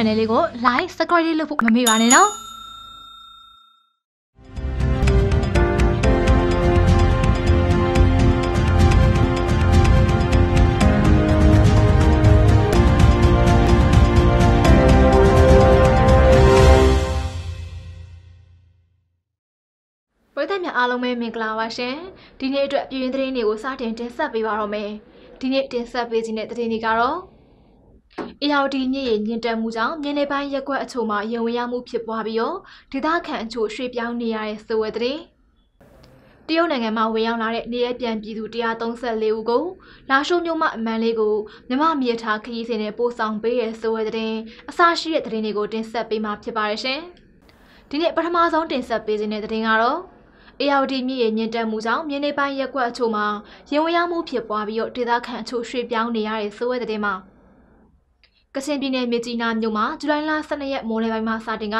channel လေးကို like subscribe လေးလုပ်ဖို့မမေ့ပါနဲ့နော်ပရိသတ်များအားလုံးပဲမင်္ဂလာပါရှင်ဒီနေ့အတွက်ပြည်ရင်းသတင်းတွေကိုစတင်တင်ဆက်ပေးပါတော့မယ်ဒီနေ့တင်ဆက်ပေးခြင်းတဲ့သတင်းတွေကတော့။အေယော်ဒီမြစ်ရေညင်တက်မှုကြောင့်မြေနေပိုင်းရက်ကွက်အချို့မှာရေဝင်ရမှုဖြစ်ပွားပြီးတော့ဒေသခံအချို့ရွှေ့ပြောင်းနေရတဲ့ဆိုတဲ့တဲ့။တရုတ်နိုင်ငံမှာဝင်ရောက်လာတဲ့နေရပြန်ပြည်သူ134ဦးကို လာရှိုးမြို့မှအမန်လေးကိုမြမမြေထားခရီးစဉ်နဲ့ပို့ဆောင်ပေးရဆိုတဲ့တဲ့အစရှိတဲ့တဲ့တွေကိုတင်ဆက်ပေးမှာဖြစ်ပါရရှင်။ဒီနေ့ပထမဆုံးတင်ဆက်ပေးခြင်းတဲ့တဲ့ကတော့အေယာဝတီမြစ်ရဲ့ညင်တက်မှုကြောင့်မြေနေပိုင်းရက်ကွက်အချို့မှာရင်ဝရမှုဖြစ်ပွားပြီးတော့ဒေသခံအချို့ရွှေ့ပြောင်းနေရတဲ့ဆိုတဲ့တဲ့မှာကချင်ပြည်နယ်မြစ်ကြီးနားမြို့မှာဇူလိုင်လ12ရက်မိုးလယ်ပိုင်းမှာစတင်က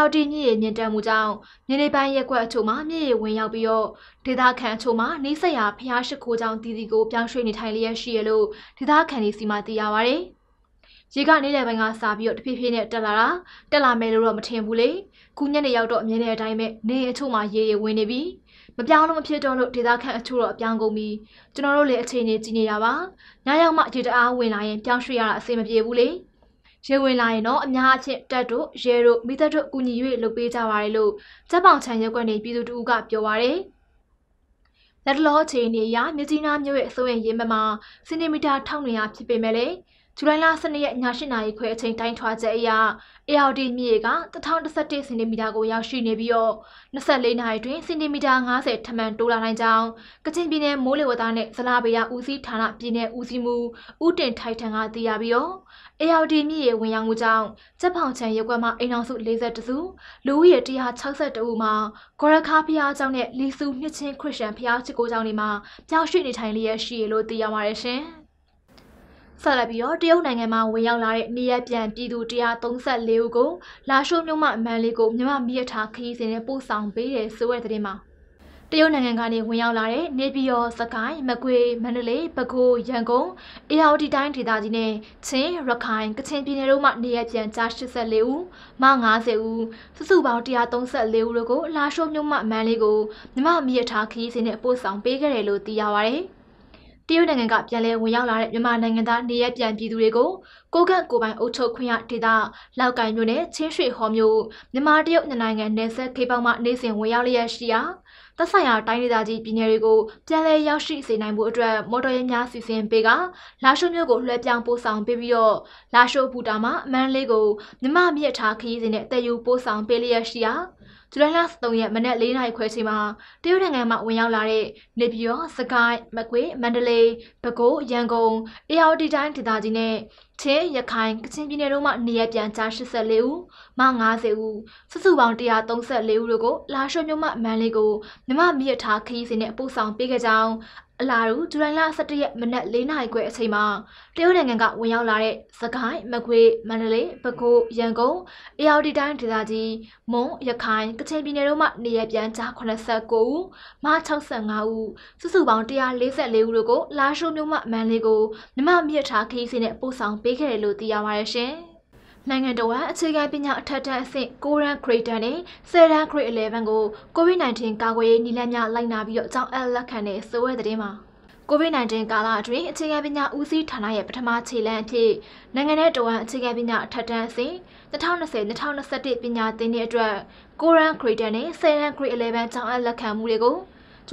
ARD မြစ်ရေမြင့်တက်မှုကြောင့်မြင်းနေပိုင်းရက်ကွက်အချို့မှာမြစ်ရေဝင်ရောက်ပြီးတော့ဒေသခံအချို့မှာနေဆက်ရာဖျားရှိခိုးကြောင်တီတီကို ပြောင်းရွှေ့နေထိုင်လျက်ရှိရလို့ဒေသခံတွေစီမှာသိရပါဗျ။ရေကနေတဲ့ပိုင်းကစပြီးတော့တဖြည်းဖြည်းနဲ့တက်လာတာတက်လာမယ်လို့တော့မထင်ဘူးလေ။ခုညနေရောက်တော့အမြင်တဲ့အတိုင်းပဲနေအချို့မှာရေရေဝင်နေပြီး။မပြောင်းလို့မဖြစ်တော့လို့ဒေသခံအချို့တော့အပြောင်းကုန်ပြီးကျွန်တော်တို့လည်းအချိန်နေကြည့်နေတာပါ။ညရောက်မှရေတအားဝင်လာရင်ပြောင်းရွှေ့ရတာအဆင်မပြေဘူးလေ။ရေဝင်လာရင်တော့အများအချင်းတက်တို့ရဲတို့မိသက်တို့အကူညီ၍လုပ်ပေးကြပါရလို့စက်ပောင်ချန်ရက်ွက်နေပြည်သူတို့ကပြောပါရယ်။လက်တလောအခြေအနေအရမြစည်းနာမြို့ရဲ့အစိုးရရေမမှာစင်တီမီတာ1900ဖြစ်ပေမဲ့လေဇူလိုင်လ12ရက်ည8နာရီခွဲအချိန်တိုင်းထွာချက်အရ ARD မြေက1011စင်တီမီတာကိုရောက်ရှိနေပြီးတော့24နာရီတွင်စင်တီမီတာ50ထပ်မံတိုးလာနိုင်ကြောင်းကချင်ပြည်နယ်မိုးလေဝသနဲ့ဇလားပေရဦးစီးဌာနပြည်နယ်ဦးစီးမှုဦးတင်ထိုက်ထန်ကသိရပြီးတော့ ARD မြေရဲ့ဝင်ရောက်မှုကြောင့်စက်ဖောင်ချန်ရုပ်ကွက်မှအိမ်အောင်စု42စုလူဦးရေ162ဦးမှာဂေါ်ရခါဖျားကျောင်းနဲ့လီစုမြစ်ချင်းခရစ်ယာန်ဖျားချစ်ကိုကျောင်းတွေမှာပြောင်းရွှေ့နေထိုင်လျက်ရှိရလို့သိရပါတယ်ရှင်။ဆက်လက်ပြီးတော့တရုတ်နိုင်ငံမှာဝင်ရောက်လာတဲ့နေရပြန်ပြည်သူ134ဦးကိုလာရှိုးမြို့မှမန်လေးကိုမြမမိရထားခရီးစဉ်နဲ့ပို့ဆောင်ပေးတယ်ဆိုတဲ့သတင်းမှာတရုတ်နိုင်ငံကနေဝင်ရောက်လာတဲ့နေပြည်တော်စကိုင်းမကွေမန္တလေးပဲခူးရန်ကုန်အေရဝတီတိုင်းဒေသကြီးနဲ့ချင်းရခိုင်ကချင်ပြည်နယ်တို့မှနေရပြန်ကြား84ဦးမ90ဦးစုစုပေါင်း134ဦးတို့ကိုလာရှိုးမြို့မှမန်လေးကိုမြမမိရထားခရီးစဉ်နဲ့ပို့ဆောင်ပေးခဲ့တယ်လို့သိရပါတယ်။တရုတ်နိုင်ငံကပြန်လည်ဝင်ရောက်လာတဲ့မြန်မာနိုင်ငံသားနေရပ်ပြန်ပြည်သူတွေကိုကိုကန့်ကိုပိုင်အုပ်ချုပ်ခွင့်ရဒေသလောက်ကိုင်မြို့နယ်ချင်းရွှေဟော်မြို့မြန်မာတရုတ်နှစ်နိုင်ငံနယ်စပ်ခေပေါက်မှနေစဉ်ဝင်ရောက်လျက်ရှိရာသက်ဆိုင်ရာတိုင်းဒေသကြီးပြည်နယ်တွေကိုပြန်လည်ရောက်ရှိစေနိုင်မှုအတွက်မော်တော်ယာဉ်များစီစဉ်ပေးကလာရှိုးမြို့ကိုလွှဲပြောင်းပို့ဆောင်ပေးပြီးတော့လာရှိုးဘူတာမှအမန်းလေးကိုမြမမြစ်ထားခရီးစဉ်နဲ့တည်ယူပို့ဆောင်ပေးလျက်ရှိရာဇူလိုင်လ3ရက်မနက်၄နာရီခွဲချိန်မှာတရုတ်နိုင်ငံမှဝင်ရောက်လာတဲ့နေပြည်တော်စကိုင်းမကွေးမန္တလေးပဲခူးရန်ကုန်အေရဝတီတိုင်းဒေသကြီးနဲ့ချင်းရခိုင်ကချင်ပြည်နယ်တို့မှနေရပြန်ကြား84ဦးမ90ဦးစုစုပေါင်း134ဦးတို့ကိုလာရှုံမြို့မှမန်လေးကိုမြမမိရထားခရီးစဉ်နဲ့ပို့ဆောင်ပေးခဲ့ကြောင်းအလာရူဇူလိုင်လ17ရက်မနက်4နာရီခွဲအချိန်မှာတရုတ်နိုင်ငံကဝင်ရောက်လာတဲ့စကိုင်းမကွေမန္တလေးပဲခူးရန်ကုန်အေရတီတိုင်းဒေသကြီးမွန်ရခိုင်ကချင်ပြည်နယ်တို့မှနေရပြန်ကြား89ဦးမ65ဦးစုစုပေါင်း144ဦးတို့ကိုလာရှုံမြို့မှမန်လေးကိုမြမမိရထားခရီးစဉ်နဲ့ပို့ဆောင်ပေးပေးခဲ့တယ်လို့သိရပါတယ်ရှင်။နိုင်ငံတော်ကအခြေခံပညာအထက်တန်းအဆင့်9ရန် grade 10နဲ့10ရန် grade 11ကို COVID-19 ကာကွယ်ရေးနည်းလမ်းများလိုက်နာပြီးတော့ကြောင်းအပ်လက်ခံတဲ့ဆိုတဲ့သတင်းမှာကိုဗစ် -19 ကာလအတွင်းအခြေခံပညာဦးစီးဌာနရဲ့ပထမခြေလှမ်းအဖြစ်နိုင်ငံ내တော်ဝန်အခြေခံပညာအထက်တန်းအဆင့်2020-2021ပညာသင်တဲ့အတွက် Korean Grader နဲ့ Seran Grade 11ကျောင်းအပ်လက်ခံမှုတွေကို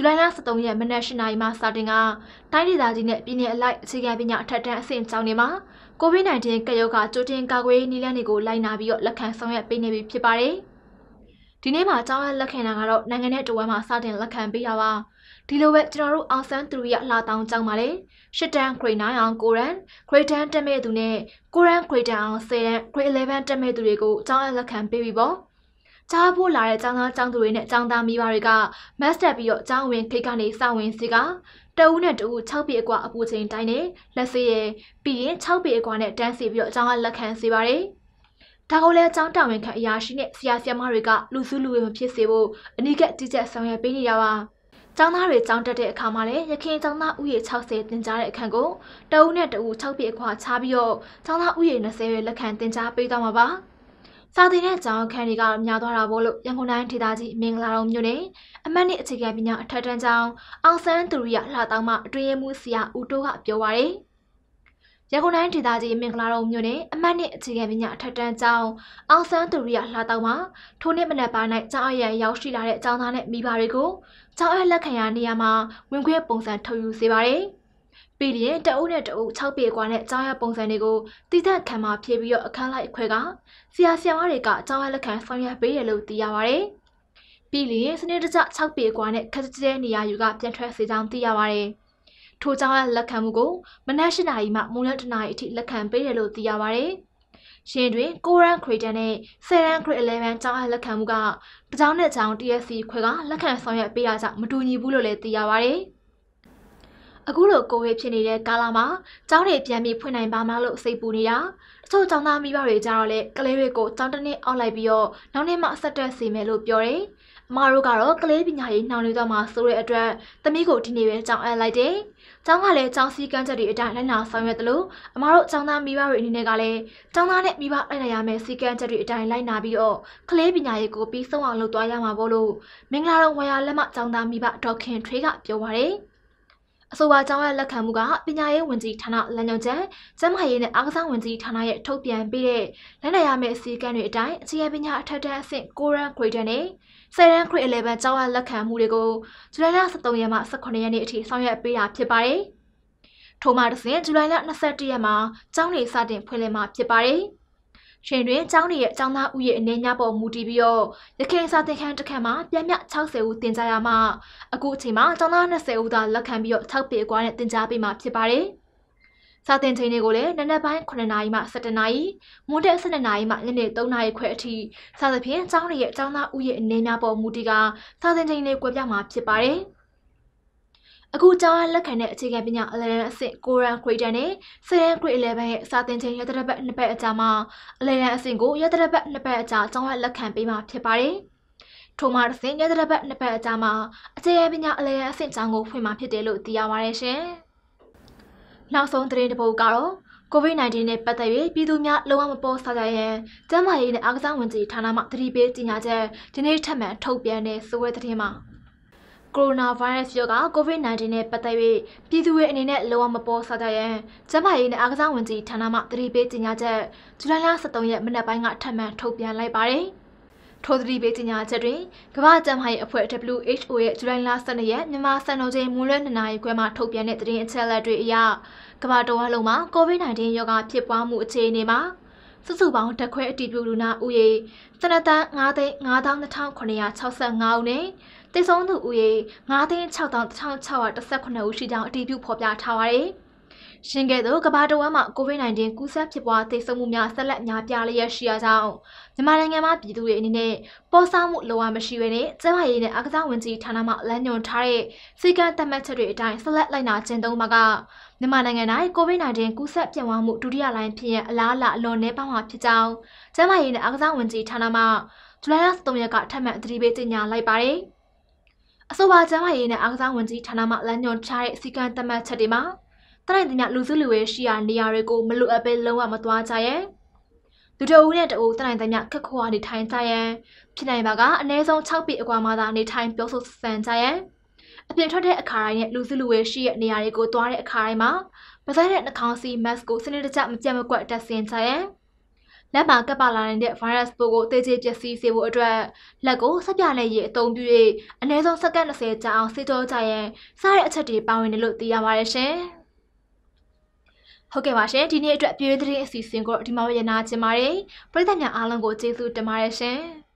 ဇူလိုင်လ13ရက်မနက်၈နာရီမှစတင်ကတိုင်းဒေသကြီးနဲ့ပြည်နယ်အလိုက်အခြေခံပညာအထက်တန်းအဆင့်ကျောင်းတွေမှာကိုဗစ် -19 ကပ်ရောဂါကြိုတင်ကာကွယ်နည်းလမ်းတွေကိုလိုက်နာပြီးတော့လက်ခံဆောင်ရွက်ပေးနေပြီဖြစ်ပါတယ်။ဒီနေ့မှာကျောင်းရလက်ခံတာကတော့နိုင်ငံ내တဝမ်းမှာစတင်လက်ခံပေးတာပါ။ဒီလိုပဲကျွန်တော်တို့အောင်ဆန်းသူရိယလာတောင်ကျောင်းမှာလေ၈တန်း grade 9အောင်9တန်း grade 10တက်မဲ့သူနဲ့9တန်း grade 10အောင်10တန်း grade 11တက်မဲ့သူတွေကိုကျောင်းရလက်ခံပေးပြီပေါ့။ကြားဖို့လာတဲ့ចောင်းသားចောင်းသူတွေနဲ့ចောင်းသားမိဘတွေကမတ်တက်ပြီးတော့ចောင်းဝင်ခိတ်ကနေစဝင်စီကတအူးနဲ့တအူး6ပေအကွာအပူချိန်တိုင်းနဲ့လက်စေးရပြီးရင်6ပေအကွာနဲ့တန်းစီပြီးတော့ចောင်းကလက်ခံစီပါတယ်ဒါကိုလည်းចောင်းတာဝန်ခံအရာရှိနဲ့ဆရာဆရာမတွေကလူစုလူဝေမဖြစ်စေဖို့အနိကတိကျဆောင်ရွက်ပေးနေတာပါကျောင်းသားတွေကျောင်းတက်တဲ့အခါမှာလည်းရခင်ကျောင်းသားဥယေ60တင်ကြားတဲ့အခန်းကိုတအုပ်နဲ့တအုပ်6ပြည့်အခွာချပြီးတော့ကျောင်းသားဥယေ20ရဲ့လက်ခံတင်ကြားပေးသွားမှာပါ။စာသင်တဲ့ကျောင်းခန်းတွေကများသွားတာပေါ့လို့ရန်ကုန်တိုင်းဒေသကြီးမင်္ဂလာတော်မြို့နယ်အမှတ်နှစ်အခြေခံပညာအထက်တန်းကျောင်းအောင်ဆန်းသူရိယလှတောင်းမှအတွင်းမှုဆရာဦးတိုးကပြောပါရယ်ရန်ကုန်တိုင်းဒေသကြီးမင်္ဂလာတော်မြို့နယ်အမှတ်နှစ်အခြေခံပညာအထက်တန်းကျောင်းအောင်ဆန်းသူရိယလှတောင်းမှထိုနှစ်မနက်ပိုင်း၌ကျောင်းအရံရောက်ရှိလာတဲ့ကျောင်းသားနဲ့မိဘတွေကိုကျောင်းအလက်ခံရနေရာမှာဝင်ခွင့်ပုံစံထုတ်ယူစေပါရယ်။။ပြီးရင်တအုပ်နဲ့တအုပ်6ပေကွာနဲ့အကြောင်းရပုံစံတွေကိုတိသက်ခံမှဖြည့်ပြီးတော့အခန်းလိုက်အခွဲကဆရာဆရာမတွေကအကြောင်းရလက်ခံဆောင်ရွက်ပေးတယ်လို့သိရပါဗျ။ပြီးရင်စနစ်တကျ6ပေကွာနဲ့ခက်တဲ့နေရာယူကပြန်ထွက်စေကြောင်းသိရပါဗျ။ထိုကြောင့်လက်ခံမှုကိုမနက်၈နာရီမှမူလ၁နာရီအထိလက်ခံပေးတယ်လို့သိရပါဗျ။ရှင်တွင်6 rank creator နဲ့7 rank creator 11ကျောင်းလက်ခံမှုကတစ်ကျောင်းနဲ့ကျောင်း TSC ခွဲကလက်ခံဆောင်ရွက်ပေးရကြောင့်မတူညီဘူးလို့လည်းသိရပါဗျ။အခုလိုကိုဗစ်ဖြစ်နေတဲ့ကာလမှာကျောင်းတွေပြန်ပြီးဖွင့်နိုင်ပါမလားလို့စိတ်ပူနေတာ။တချို့ကျောင်းသားမိဘတွေကြတော့လေကလေးတွေကိုကျောင်းတစ်နှစ်အောက်လိုက်ပြီးတော့နောက်နေ့မှဆက်တက်စီမယ်လို့ပြောတယ်။အမတို့ကတော့ကလေးပညာရေးနှောင်နေတော့မှဆိုတဲ့အတွက်သမီးကိုဒီနေ့ပဲကျောင်းအပ်လိုက်တယ်။ကျောင်းကလည်းကျောင်းစည်းကမ်းချက်တွေအတိုင်းလိုက်နာဆောင်ရွက်သလိုအမတို့ကျောင်းသားမိဘတွေအနေနဲ့ကလည်းကျောင်းသားနဲ့မိဘလိုက်နာရမယ့်စည်းကမ်းချက်တွေအတိုင်းလိုက်နာပြီးတော့ကလေးပညာရေးကိုပြီးဆုံးအောင်လုပ်သွားရမှာပေါ့လို့မင်္ဂလာတော်ဝါရလက်မကျောင်းသားမိဘဒေါခင်ထွေးကပြောပါတယ်။အဆိုပါကျောင်းရဲ့လက်ခံမှုကပညာရေးဝန်ကြီးဌာနလမ်းညွှန်ချက်၊ကျန်းမာရေးနဲ့အားကစားဝန်ကြီးဌာနရဲ့ထုတ်ပြန်ပေးတဲ့လက်နက်ရမယ့်အစည်းအကမ်းတွေအတိုင်းအခြေခံပညာအထက်တန်းအဆင့်9ရန် grade နဲ့10ရန် grade 11ကျောင်းရဲ့လက်ခံမှုတွေကိုဇူလိုင်လ17ရက်မှ18ရက်နေ့အထိဆောင်ရွက်ပေးတာဖြစ်ပါတယ်။ထို့မှတစ်ဆင့်ဇူလိုင်လ21ရက်မှာကျောင်းတွေစတင်ဖွင့်လှစ်မှာဖြစ်ပါတယ်။ချိန်တွင်ကျောင်းနေရဲ့ကျောင်းသားဥယျာဉ်အနေညပေါ်မူတည်ပြီးတော့ရခိုင်စာသင်ခန်းတစ်ခန်းမှာပြန်မြ60ဦးတင်ကြရမှာအခုအချိန်မှာကျောင်းသား20ဦးသာလက်ခံပြီးတော့6ပေကွာနဲ့တင်ကြပေးမှာဖြစ်ပါတယ်။စာသင်ချိန်တွေကိုလည်းနနက်ပိုင်း9နာရီမှ17နာရီ၊မွန်းတက်12နာရီမှညနေ3နာရီခွဲအထိစသဖြင့်ကျောင်းနေရဲ့ကျောင်းသားဥယျာဉ်အနေညပေါ်မူတည်ကစာသင်ချိန်တွေကွဲပြားမှာဖြစ်ပါတယ်။အခုကျောင်းလက်ခံတဲ့အခြေခံပညာ Eleven အဆင့် Korean Grader နဲ့ Seven Grade 11ရဲ့စာသင်ချိန်ရတဲ့ဘက်နှစ်ဘက်အကြာမှာ Eleven အဆင့်ကိုရတဲ့ဘက်နှစ်ဘက်အကြာကျောင်းလက်ခံပေးမှာဖြစ်ပါတယ်။ထို့မှာတစ်ဆင့်ရတဲ့ဘက်နှစ်ဘက်အကြာမှာအခြေခံပညာ Eleven အဆင့်ကျောင်းကိုဖွင့်မှာဖြစ်တယ်လို့သိရပါရရှင်။နောက်ဆုံးသတင်းတစ်ပုဒ်ကတော့ကိုဗစ် -19 နဲ့ပတ်သက်၍ပြည်သူများလုံးဝမပေါ်ဆကြရန်ကျန်းမာရေးနဲ့အားကစားဝန်ကြီးဌာနမှသတိပေးကြေညာချက်ဒီနေ့ထပ်မံထုတ်ပြန်တဲ့စိုးဝဲသတင်းမှာကိုရိုနာဗိုင်းရပ်စ်ရောဂါ COVID-19 နဲ့ပတ်သက်၍ပြည်သူတွေအနေနဲ့လောကမပေါ်ဆကြရန်ကျန်းမာရေးနဲ့အားကစားဝန်ကြီးဌာနမှသတိပေးကြေညာချက်ဇူလိုင်လ17ရက်မနက်ပိုင်းကထပ်မံထုတ်ပြန်လိုက်ပါတယ်။ထိုသတိပေးကြေညာချက်တွင်ကမ္ဘာ့ကျန်းမာရေးအဖွဲ့ WHO ရဲ့ဇူလိုင်လ12ရက်မြန်မာစံတော်ချိန်မွန်းလွဲ2နာရီခွဲမှာထုတ်ပြန်တဲ့သတင်းအချက်အလက်တွေအရကမ္ဘာတော်ဝလုံးမှာ COVID-19 ရောဂါဖြစ်ပွားမှုအခြေအနေမှာစုစုပေါင်းတက်ခွဲအတီးပြူလူနာဦးရေ7,555,965ဦးနဲ့သေဆုံးသူဦးရေ9,6618ဦးရှိကြောင်းအတည်ပြုဖော်ပြထားပါတယ်။ရှင်ကဲ့သို့ကမ္ဘာတစ်ဝန်းမှာ COVID-19 ကူးစက်ဖြစ်ပွားသေဆုံးမှုများဆက်လက်များပြားလျက်ရှိရကြောင်းမြန်မာနိုင်ငံမှာပြည်သူတွေအနေနဲ့ပေါ်ဆောင်မှုလိုအပ်မရှိဘဲနဲ့ကျန်းမာရေးနဲ့အကစားဝန်ကြီးဌာနမှလမ်းညွှန်ထားတဲ့စီကံသတ်မှတ်ချက်တွေအတိုင်းဆက်လက်လိုက်နာကျင့်သုံးမှာကမြန်မာနိုင်ငံ၌ကိုဗစ် -19 ကူးစက်ပြန့်ဝမှုဒုတိယလိုင်းဖြစ်ရန်အလားအလာအလွန်နည်းပါးမှာဖြစ်ကြောင်းကျန်းမာရေးနဲ့အကစားဝန်ကြီးဌာနမှဇူလိုင်လ3ရက်ကထပ်မံအတည်ပြုကြေညာလိုက်ပါတယ်။အဆိုပါကျန်းမာရေးနဲ့အားကစားဝန်ကြီးဌာနမှလမ်းညွှန်ချတဲ့စီကံသတ်မှတ်ချက်တွေမှာတိုင်းပြည်များလူစုလူဝေးရှိရာနေရာတွေကိုမလိုအပ်ဘဲလုံးဝမသွားကြရဲ့လူတအုပ်နဲ့တအုပ်တိုင်းတိုင်းများခက်ခွာနေထိုင်ကြရန်ဖြစ်နိုင်ပါကအနည်းဆုံး6ပေအကွာမှသာနေထိုင်ပြောဆိုဆန်ကြရန်အပြင်ထွက်တဲ့အခါတိုင်းနဲ့လူစုလူဝေးရှိတဲ့နေရာတွေကို သွားတဲ့အခါတိုင်းမှာပါးစပ်တဲ့နှာခေါင်းစီမတ်ကိုစနစ်တကျမပြတ်မကွက်တပ်ဆင်ကြရန်လက်မှာကပ်ပါလာနေတဲ့ virus ပိုးကိုသေချေပျက်စီးစေဖို့အတွက်လက်ကိုဆက်ပြလက်ရည်အသုံးပြု၍အနည်းဆုံးစက္ကန့်20ကြာအောင်ဆေးကြောကြရင်စားတဲ့အချက်တွေပါဝင်တယ်လို့သိရပါတယ်ရှင်။ဟုတ်ကဲ့ပါရှင်ဒီနေ့အတွက်ပြည်သတင်းအစီအစဉ်ကိုဒီမှာရနာချင်ပါတယ်ပရိသတ်များအားလုံးကိုကျေးဇူးတင်ပါတယ်ရှင်။